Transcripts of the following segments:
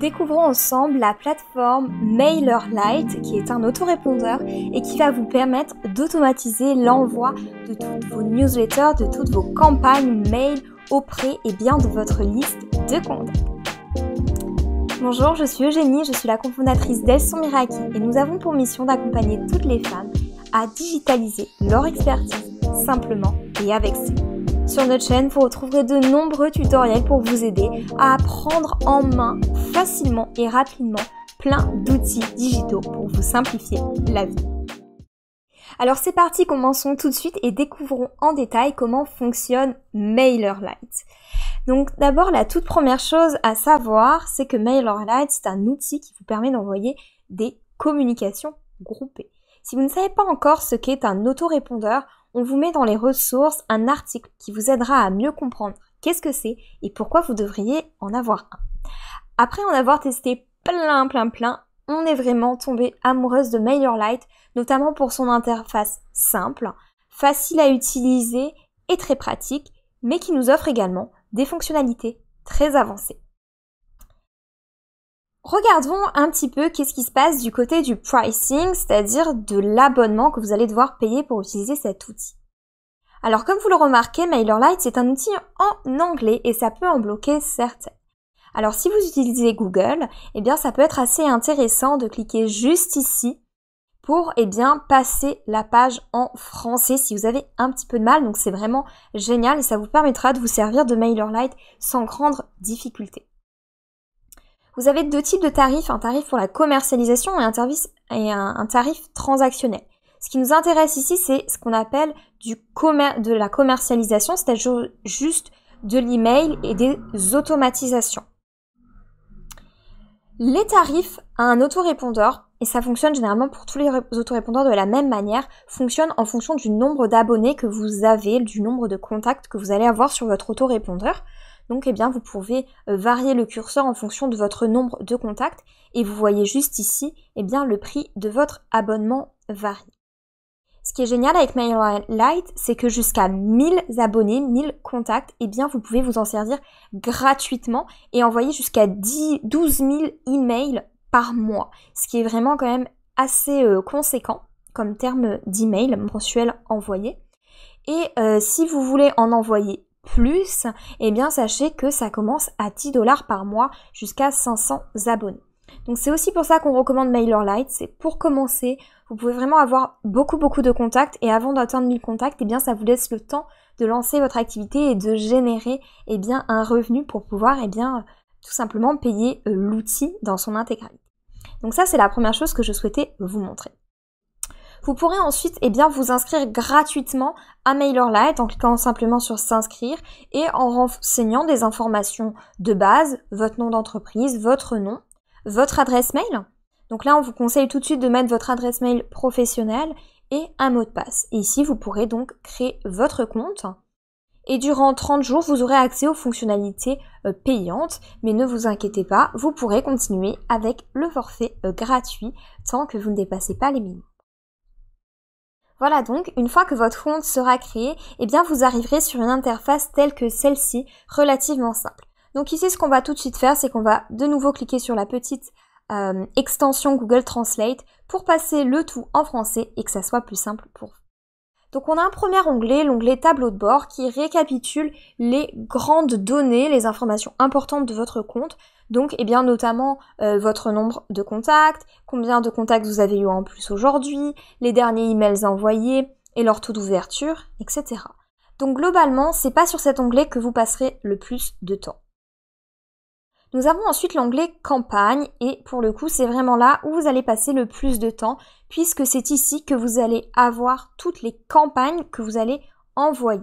découvrons ensemble la plateforme MailerLite qui est un autorépondeur et qui va vous permettre d'automatiser l'envoi de toutes vos newsletters, de toutes vos campagnes mail auprès et bien de votre liste de comptes. Bonjour, je suis Eugénie, je suis la cofondatrice d'Elson Miraki et nous avons pour mission d'accompagner toutes les femmes à digitaliser leur expertise simplement et avec ça. Sur notre chaîne, vous retrouverez de nombreux tutoriels pour vous aider à apprendre en main facilement et rapidement plein d'outils digitaux pour vous simplifier la vie. Alors c'est parti, commençons tout de suite et découvrons en détail comment fonctionne MailerLite. Donc d'abord la toute première chose à savoir, c'est que MailerLite c'est un outil qui vous permet d'envoyer des communications groupées. Si vous ne savez pas encore ce qu'est un autorépondeur, on vous met dans les ressources un article qui vous aidera à mieux comprendre qu'est-ce que c'est et pourquoi vous devriez en avoir un. Après en avoir testé plein plein plein, on est vraiment tombé amoureuse de MailerLite, notamment pour son interface simple, facile à utiliser et très pratique, mais qui nous offre également des fonctionnalités très avancées. Regardons un petit peu qu'est-ce qui se passe du côté du pricing, c'est-à-dire de l'abonnement que vous allez devoir payer pour utiliser cet outil. Alors comme vous le remarquez, MailerLite c'est un outil en anglais et ça peut en bloquer certains. Alors si vous utilisez Google, eh bien ça peut être assez intéressant de cliquer juste ici pour eh bien passer la page en français si vous avez un petit peu de mal. Donc c'est vraiment génial et ça vous permettra de vous servir de MailerLite sans grande difficulté. Vous avez deux types de tarifs, un tarif pour la commercialisation et un tarif, transactionnel. Ce qui nous intéresse ici, c'est ce qu'on appelle de la commercialisation, c'est-à-dire juste de l'email et des automatisations. Les tarifs à un autorépondeur, et ça fonctionne généralement pour tous les autorépondeurs de la même manière, fonctionnent en fonction du nombre d'abonnés que vous avez, du nombre de contacts que vous allez avoir sur votre autorépondeur. Donc eh bien vous pouvez euh, varier le curseur en fonction de votre nombre de contacts et vous voyez juste ici eh bien le prix de votre abonnement varie. Ce qui est génial avec MailerLite, c'est que jusqu'à 1000 abonnés, 1000 contacts, eh bien vous pouvez vous en servir gratuitement et envoyer jusqu'à 12 000 emails par mois, ce qui est vraiment quand même assez euh, conséquent comme terme d'email mensuel envoyé. Et euh, si vous voulez en envoyer plus, et eh bien sachez que ça commence à 10 dollars par mois jusqu'à 500 abonnés. Donc c'est aussi pour ça qu'on recommande MailerLite, c'est pour commencer, vous pouvez vraiment avoir beaucoup beaucoup de contacts et avant d'atteindre 1000 contacts, eh bien ça vous laisse le temps de lancer votre activité et de générer eh bien un revenu pour pouvoir eh bien tout simplement payer euh, l'outil dans son intégralité. Donc ça c'est la première chose que je souhaitais vous montrer. Vous pourrez ensuite eh bien, vous inscrire gratuitement à MailerLite en cliquant simplement sur s'inscrire et en renseignant des informations de base, votre nom d'entreprise, votre nom, votre adresse mail. Donc là, on vous conseille tout de suite de mettre votre adresse mail professionnelle et un mot de passe. Et ici, vous pourrez donc créer votre compte. Et durant 30 jours, vous aurez accès aux fonctionnalités euh, payantes, mais ne vous inquiétez pas, vous pourrez continuer avec le forfait euh, gratuit tant que vous ne dépassez pas les minutes. Voilà donc, une fois que votre compte sera créé, eh bien vous arriverez sur une interface telle que celle-ci, relativement simple. Donc ici, ce qu'on va tout de suite faire, c'est qu'on va de nouveau cliquer sur la petite euh, extension Google Translate pour passer le tout en français et que ça soit plus simple pour vous. Donc on a un premier onglet, l'onglet tableau de bord, qui récapitule les grandes données, les informations importantes de votre compte. Donc, eh bien, notamment euh, votre nombre de contacts, combien de contacts vous avez eu en plus aujourd'hui, les derniers emails envoyés et leur taux d'ouverture, etc. Donc, globalement, c'est pas sur cet onglet que vous passerez le plus de temps. Nous avons ensuite l'onglet campagne et pour le coup c'est vraiment là où vous allez passer le plus de temps puisque c'est ici que vous allez avoir toutes les campagnes que vous allez envoyer.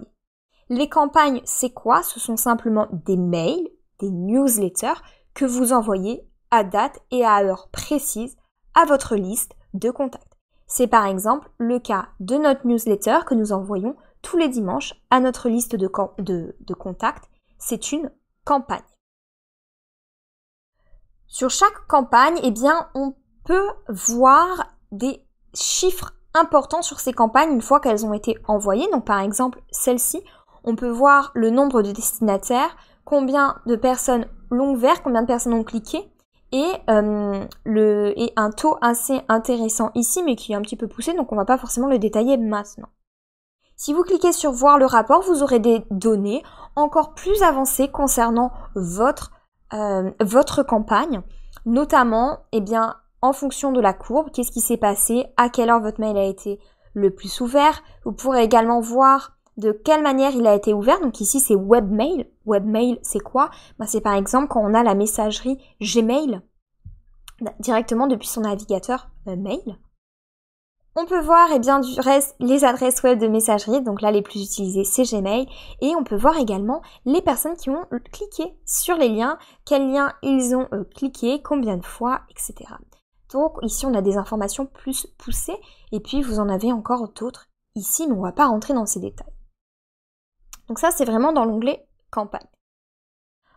Les campagnes c'est quoi Ce sont simplement des mails, des newsletters que vous envoyez à date et à heure précise à votre liste de contacts. C'est par exemple le cas de notre newsletter que nous envoyons tous les dimanches à notre liste de, de, contacts. C'est une campagne. Sur chaque campagne, eh bien, on peut voir des chiffres importants sur ces campagnes une fois qu'elles ont été envoyées. Donc par exemple, celle-ci, on peut voir le nombre de destinataires, combien de personnes longue vert, combien de personnes ont cliqué, et, euh, le, et un taux assez intéressant ici, mais qui est un petit peu poussé, donc on va pas forcément le détailler maintenant. Si vous cliquez sur voir le rapport, vous aurez des données encore plus avancées concernant votre, euh, votre campagne, notamment eh bien, en fonction de la courbe, qu'est-ce qui s'est passé, à quelle heure votre mail a été le plus ouvert. Vous pourrez également voir de quelle manière il a été ouvert. Donc ici, c'est webmail. Webmail, c'est quoi bah, C'est par exemple quand on a la messagerie Gmail bah, directement depuis son navigateur euh, mail. On peut voir et eh bien, du reste les adresses web de messagerie, donc là les plus utilisées c'est Gmail, et on peut voir également les personnes qui ont cliqué sur les liens, quels liens ils ont euh, cliqué, combien de fois, etc. Donc ici on a des informations plus poussées, et puis vous en avez encore d'autres ici, mais on ne va pas rentrer dans ces détails. Donc ça, c'est vraiment dans l'onglet campagne.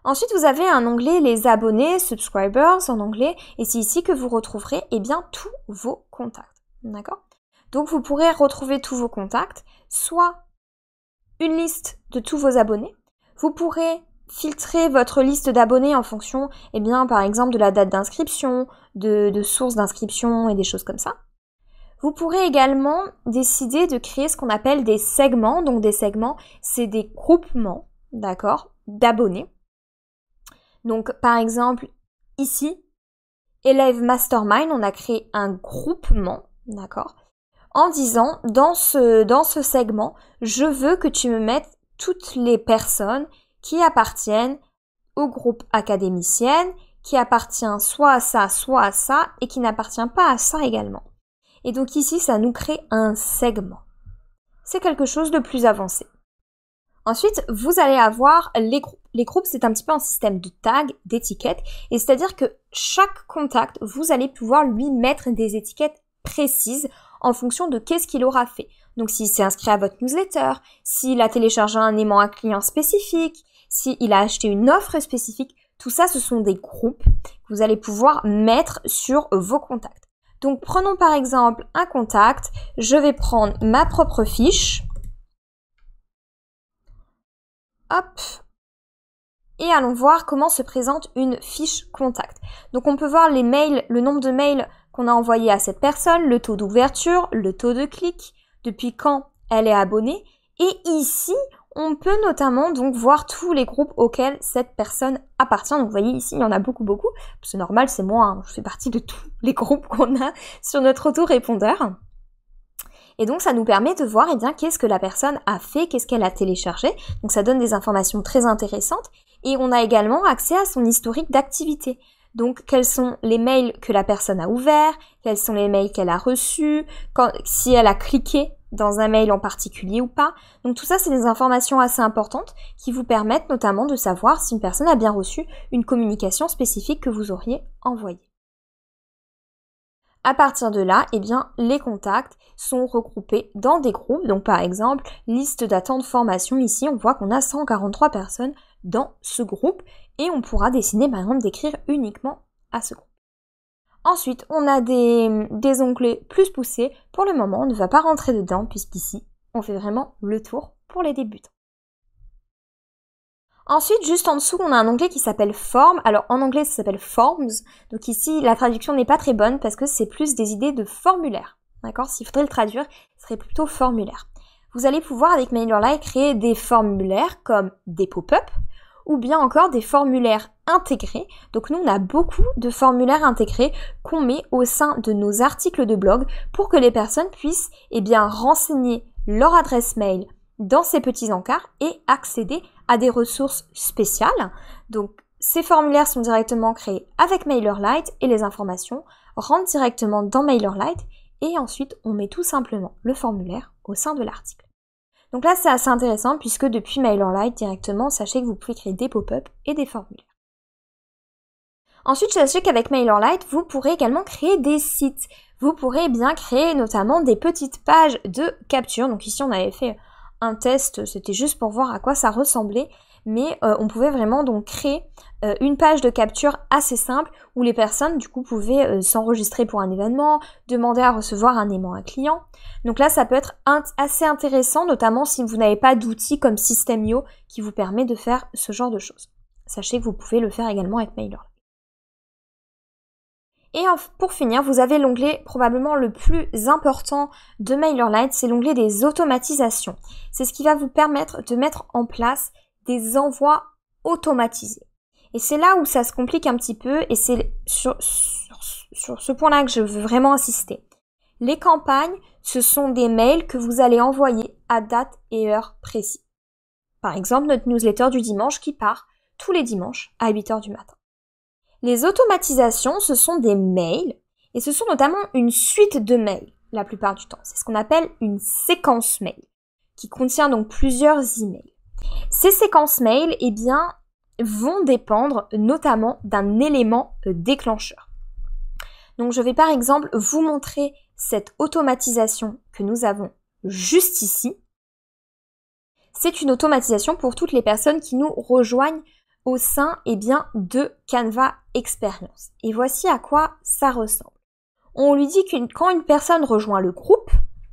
Ensuite, vous avez un onglet les abonnés, subscribers en anglais, et c'est ici que vous retrouverez eh bien tous vos contacts. D'accord Donc vous pourrez retrouver tous vos contacts, soit une liste de tous vos abonnés. Vous pourrez filtrer votre liste d'abonnés en fonction, eh bien, par exemple, de la date d'inscription, de, de source d'inscription et des choses comme ça. Vous pourrez également décider de créer ce qu'on appelle des segments. Donc des segments, c'est des groupements, d'accord, d'abonnés. Donc par exemple, ici, élève mastermind, on a créé un groupement, d'accord, en disant dans ce, dans ce segment, je veux que tu me mettes toutes les personnes qui appartiennent au groupe académicienne, qui appartient soit à ça, soit à ça, et qui n'appartient pas à ça également. Et donc ici, ça nous crée un segment. C'est quelque chose de plus avancé. Ensuite, vous allez avoir les groupes. Les groupes, c'est un petit peu un système de tags, d'étiquettes, et c'est-à-dire que chaque contact, vous allez pouvoir lui mettre des étiquettes précises en fonction de qu'est-ce qu'il aura fait. Donc s'il s'est inscrit à votre newsletter, s'il a téléchargé un aimant à client spécifique, s'il a acheté une offre spécifique, tout ça, ce sont des groupes que vous allez pouvoir mettre sur vos contacts. Donc prenons par exemple un contact, je vais prendre ma propre fiche. Hop, et allons voir comment se présente une fiche contact. Donc on peut voir les mails, le nombre de mails qu'on a envoyé à cette personne, le taux d'ouverture, le taux de clic, depuis quand elle est abonnée. Et ici, on peut notamment donc voir tous les groupes auxquels cette personne appartient. Donc vous voyez ici, il y en a beaucoup, beaucoup. C'est normal, c'est moi, hein. je fais partie de tous les groupes qu'on a sur notre autorépondeur. Et donc ça nous permet de voir et eh bien qu'est-ce que la personne a fait, qu'est-ce qu'elle a téléchargé. Donc ça donne des informations très intéressantes et on a également accès à son historique d'activité. Donc quels sont les mails que la personne a ouverts, quels sont les mails qu'elle a reçus, si elle a cliqué dans un mail en particulier ou pas. Donc tout ça, c'est des informations assez importantes qui vous permettent notamment de savoir si une personne a bien reçu une communication spécifique que vous auriez envoyée. À partir de là, eh bien, les contacts sont regroupés dans des groupes. Donc par exemple, liste d'attente formation, ici on voit qu'on a 143 personnes dans ce groupe et on pourra décider maintenant d'écrire uniquement à ce groupe. Ensuite, on a des, onglets plus poussés. Pour le moment, on ne va pas rentrer dedans puisqu'ici, on fait vraiment le tour pour les débutants. Ensuite, juste en dessous, on a un onglet qui s'appelle Form. Alors en anglais, ça s'appelle Forms. Donc ici, la traduction n'est pas très bonne parce que c'est plus des idées de formulaires. D'accord S'il faudrait le traduire, ce serait plutôt formulaire. Vous allez pouvoir, avec MailerLite, créer des formulaires comme des pop-up, ou bien encore des formulaires intégrés. Donc nous, on a beaucoup de formulaires intégrés qu'on met au sein de nos articles de blog pour que les personnes puissent eh bien, renseigner leur adresse mail dans ces petits encarts et accéder à des ressources spéciales. Donc ces formulaires sont directement créés avec MailerLite et les informations rentrent directement dans MailerLite et ensuite on met tout simplement le formulaire au sein de l'article. Donc là, c'est assez intéressant puisque depuis MailerLite directement, sachez que vous pouvez créer des pop-up et des formulaires. Ensuite, sachez qu'avec MailerLite, vous pourrez également créer des sites. Vous pourrez bien créer notamment des petites pages de capture. Donc ici, on avait fait un test, c'était juste pour voir à quoi ça ressemblait mais euh, on pouvait vraiment donc créer euh, une page de capture assez simple où les personnes du coup pouvaient euh, s'enregistrer pour un événement, demander à recevoir un aimant à client. Donc là ça peut être assez intéressant notamment si vous n'avez pas d'outils comme Systemio qui vous permet de faire ce genre de choses. Sachez que vous pouvez le faire également avec MailerLite. Et pour finir, vous avez l'onglet probablement le plus important de MailerLite, c'est l'onglet des automatisations. C'est ce qui va vous permettre de mettre en place des envois automatisés. Et c'est là où ça se complique un petit peu et c'est sur, ce point-là que je veux vraiment insister. Les campagnes, ce sont des mails que vous allez envoyer à date et heure précise. Par exemple, notre newsletter du dimanche qui part tous les dimanches à 8 heures du matin. Les automatisations, ce sont des mails et ce sont notamment une suite de mails la plupart du temps. C'est ce qu'on appelle une séquence mail qui contient donc plusieurs emails. Ces séquences mail, eh bien, vont dépendre notamment d'un élément déclencheur. Donc je vais par exemple vous montrer cette automatisation que nous avons juste ici. C'est une automatisation pour toutes les personnes qui nous rejoignent au sein eh bien, de Canva Experience. Et voici à quoi ça ressemble. On lui dit que quand une personne rejoint le groupe,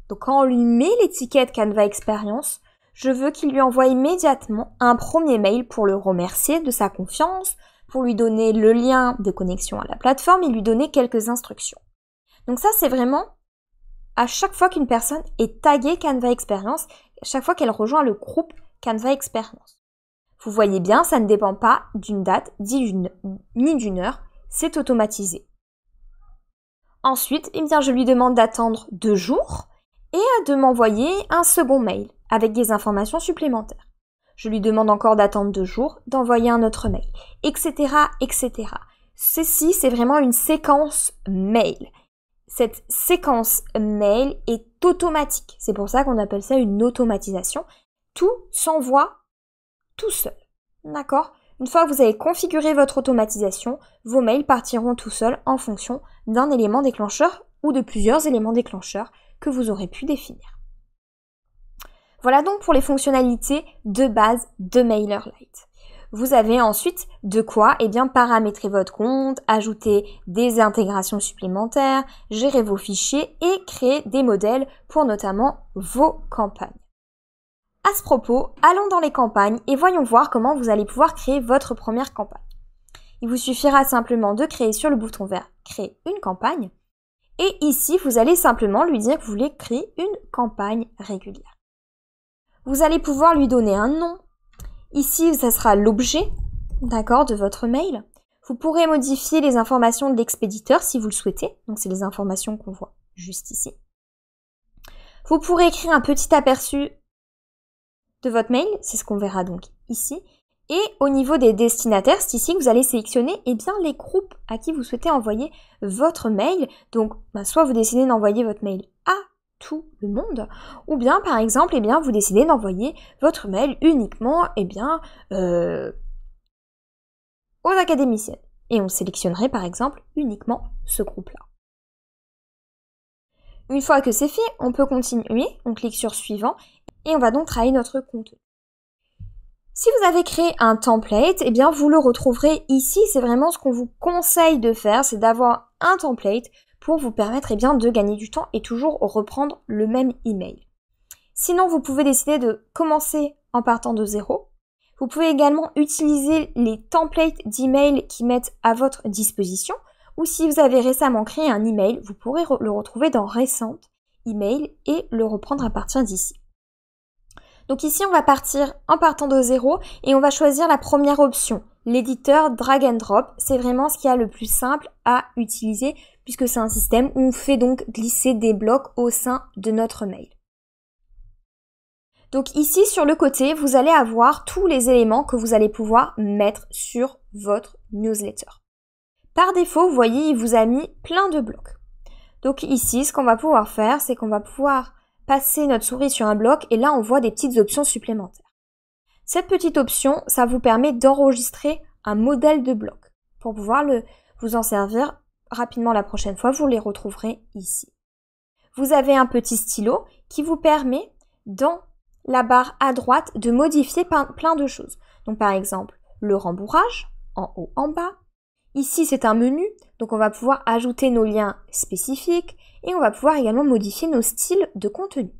donc quand on lui met l'étiquette Canva Experience, je veux qu'il lui envoie immédiatement un premier mail pour le remercier de sa confiance, pour lui donner le lien de connexion à la plateforme et lui donner quelques instructions. Donc ça, c'est vraiment à chaque fois qu'une personne est taguée Canva Experience, à chaque fois qu'elle rejoint le groupe Canva Experience. Vous voyez bien, ça ne dépend pas d'une date ni d'une heure, c'est automatisé. Ensuite, eh bien, je lui demande d'attendre deux jours et de m'envoyer un second mail avec des informations supplémentaires. Je lui demande encore d'attendre deux jours, d'envoyer un autre mail, etc., etc. Ceci, c'est vraiment une séquence mail. Cette séquence mail est automatique. C'est pour ça qu'on appelle ça une automatisation. Tout s'envoie tout seul. D'accord Une fois que vous avez configuré votre automatisation, vos mails partiront tout seuls en fonction d'un élément déclencheur ou de plusieurs éléments déclencheurs que vous aurez pu définir. Voilà donc pour les fonctionnalités de base de MailerLite. Vous avez ensuite de quoi eh bien, paramétrer votre compte, ajouter des intégrations supplémentaires, gérer vos fichiers et créer des modèles pour notamment vos campagnes. À ce propos, allons dans les campagnes et voyons voir comment vous allez pouvoir créer votre première campagne. Il vous suffira simplement de créer sur le bouton vert Créer une campagne. Et ici, vous allez simplement lui dire que vous voulez créer une campagne régulière. Vous allez pouvoir lui donner un nom. Ici, ça sera l'objet, d'accord, de votre mail. Vous pourrez modifier les informations de l'expéditeur si vous le souhaitez. Donc, c'est les informations qu'on voit juste ici. Vous pourrez écrire un petit aperçu de votre mail, c'est ce qu'on verra donc ici. Et au niveau des destinataires, c'est ici que vous allez sélectionner eh bien, les groupes à qui vous souhaitez envoyer votre mail. Donc, bah, soit vous décidez d'envoyer votre mail à tout le monde. Ou bien, par exemple, eh bien, vous décidez d'envoyer votre mail uniquement et eh bien, euh, aux académiciennes. Et on sélectionnerait, par exemple, uniquement ce groupe-là. Une fois que c'est fait, on peut continuer, on clique sur Suivant, et on va donc travailler notre contenu. Si vous avez créé un template, eh bien vous le retrouverez ici. C'est vraiment ce qu'on vous conseille de faire, c'est d'avoir un template pour vous permettre eh bien, de gagner du temps et toujours reprendre le même email. Sinon, vous pouvez décider de commencer en partant de zéro. Vous pouvez également utiliser les templates d'email qui mettent à votre disposition. Ou si vous avez récemment créé un email, vous pourrez le retrouver dans récente email et le reprendre à partir d'ici. Donc ici, on va partir en partant de zéro et on va choisir la première option, l'éditeur drag and drop. C'est vraiment ce qu'il y a le plus simple à utiliser puisque c'est un système où on fait donc glisser des blocs au sein de notre mail. Donc ici sur le côté, vous allez avoir tous les éléments que vous allez pouvoir mettre sur votre newsletter. Par défaut, vous voyez, il vous a mis plein de blocs. Donc ici, ce qu'on va pouvoir faire, c'est qu'on va pouvoir passer notre souris sur un bloc et là, on voit des petites options supplémentaires. Cette petite option, ça vous permet d'enregistrer un modèle de bloc pour pouvoir le, vous en servir rapidement la prochaine fois, vous les retrouverez ici. Vous avez un petit stylo qui vous permet, dans la barre à droite, de modifier plein de choses. Donc par exemple, le rembourrage, en haut, en bas. Ici, c'est un menu, donc on va pouvoir ajouter nos liens spécifiques et on va pouvoir également modifier nos styles de contenu.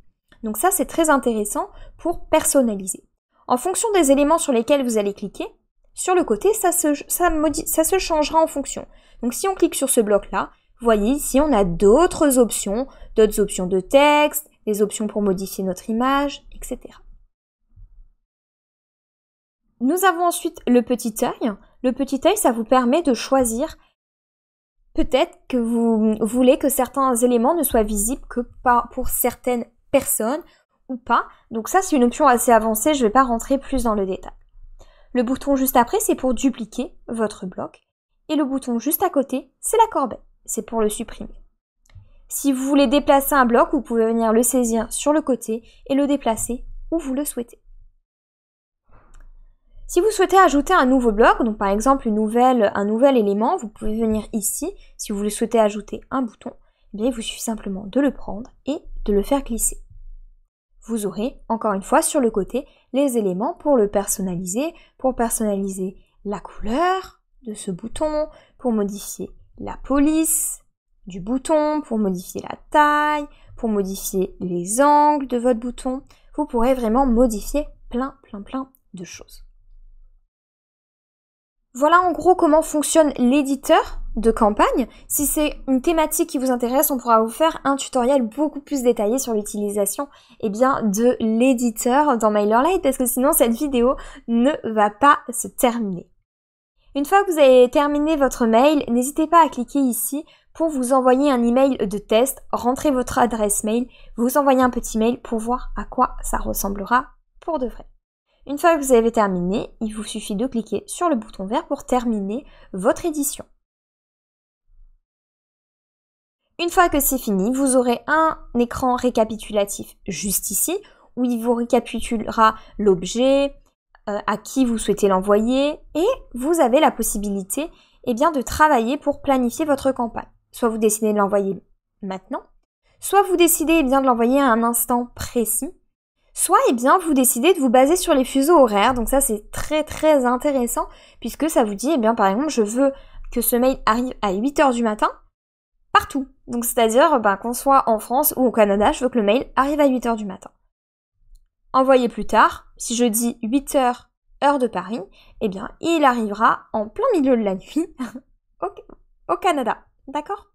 Donc ça, c'est très intéressant pour personnaliser. En fonction des éléments sur lesquels vous allez cliquer, sur le côté, ça se, ça, ça se changera en fonction. Donc si on clique sur ce bloc-là, vous voyez ici, on a d'autres options, d'autres options de texte, des options pour modifier notre image, etc. Nous avons ensuite le petit œil. Le petit œil, ça vous permet de choisir peut-être que vous voulez que certains éléments ne soient visibles que pour certaines personnes ou pas. Donc ça, c'est une option assez avancée, je ne vais pas rentrer plus dans le détail. Le bouton juste après, c'est pour dupliquer votre bloc. Et le bouton juste à côté, c'est la corbeille. C'est pour le supprimer. Si vous voulez déplacer un bloc, vous pouvez venir le saisir sur le côté et le déplacer où vous le souhaitez. Si vous souhaitez ajouter un nouveau bloc, donc par exemple une nouvelle, un nouvel élément, vous pouvez venir ici. Si vous souhaitez ajouter un bouton, eh bien, il vous suffit simplement de le prendre et de le faire glisser. Vous aurez, encore une fois, sur le côté les éléments pour le personnaliser, pour personnaliser la couleur de ce bouton, pour modifier la police du bouton, pour modifier la taille, pour modifier les angles de votre bouton. Vous pourrez vraiment modifier plein, plein, plein de choses. Voilà en gros comment fonctionne l'éditeur de campagne. Si c'est une thématique qui vous intéresse, on pourra vous faire un tutoriel beaucoup plus détaillé sur l'utilisation eh bien, de l'éditeur dans MailerLite parce que sinon cette vidéo ne va pas se terminer. Une fois que vous avez terminé votre mail, n'hésitez pas à cliquer ici pour vous envoyer un email de test, rentrez votre adresse mail, vous envoyer un petit mail pour voir à quoi ça ressemblera pour de vrai. Une fois que vous avez terminé, il vous suffit de cliquer sur le bouton vert pour terminer votre édition. Une fois que c'est fini, vous aurez un écran récapitulatif juste ici où il vous récapitulera l'objet, euh, à qui vous souhaitez l'envoyer et vous avez la possibilité eh bien, de travailler pour planifier votre campagne. Soit vous décidez de l'envoyer maintenant, soit vous décidez eh bien, de l'envoyer à un instant précis Soit, eh bien, vous décidez de vous baser sur les fuseaux horaires. Donc ça, c'est très très intéressant puisque ça vous dit, eh bien, par exemple, je veux que ce mail arrive à 8 heures du matin partout. Donc c'est-à-dire, bah, qu'on soit en France ou au Canada, je veux que le mail arrive à 8 heures du matin. Envoyé plus tard, si je dis 8 heures, heure de Paris, eh bien, il arrivera en plein milieu de la nuit au, au Canada. D'accord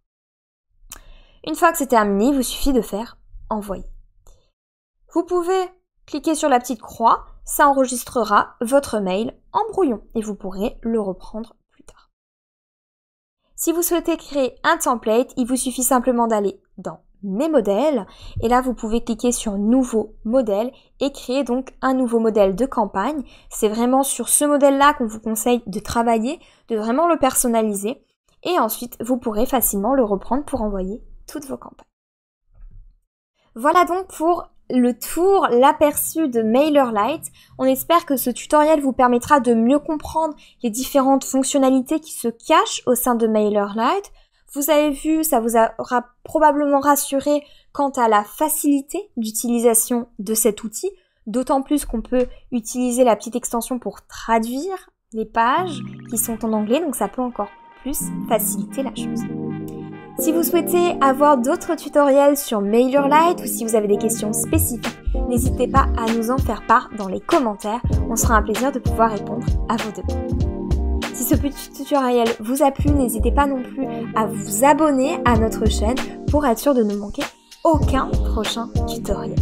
Une fois que c'est terminé, il vous suffit de faire envoyer. Vous pouvez cliquer sur la petite croix, ça enregistrera votre mail en brouillon et vous pourrez le reprendre plus tard. Si vous souhaitez créer un template, il vous suffit simplement d'aller dans mes modèles et là vous pouvez cliquer sur nouveau modèle et créer donc un nouveau modèle de campagne. C'est vraiment sur ce modèle là qu'on vous conseille de travailler, de vraiment le personnaliser et ensuite vous pourrez facilement le reprendre pour envoyer toutes vos campagnes. Voilà donc pour le tour, l'aperçu de MailerLite. On espère que ce tutoriel vous permettra de mieux comprendre les différentes fonctionnalités qui se cachent au sein de MailerLite. Vous avez vu, ça vous aura probablement rassuré quant à la facilité d'utilisation de cet outil, d'autant plus qu'on peut utiliser la petite extension pour traduire les pages qui sont en anglais, donc ça peut encore plus faciliter la chose. Si vous souhaitez avoir d'autres tutoriels sur MailerLite ou si vous avez des questions spécifiques, n'hésitez pas à nous en faire part dans les commentaires. On sera un plaisir de pouvoir répondre à vos demandes. Si ce petit tutoriel vous a plu, n'hésitez pas non plus à vous abonner à notre chaîne pour être sûr de ne manquer aucun prochain tutoriel.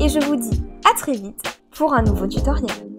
Et je vous dis à très vite pour un nouveau tutoriel.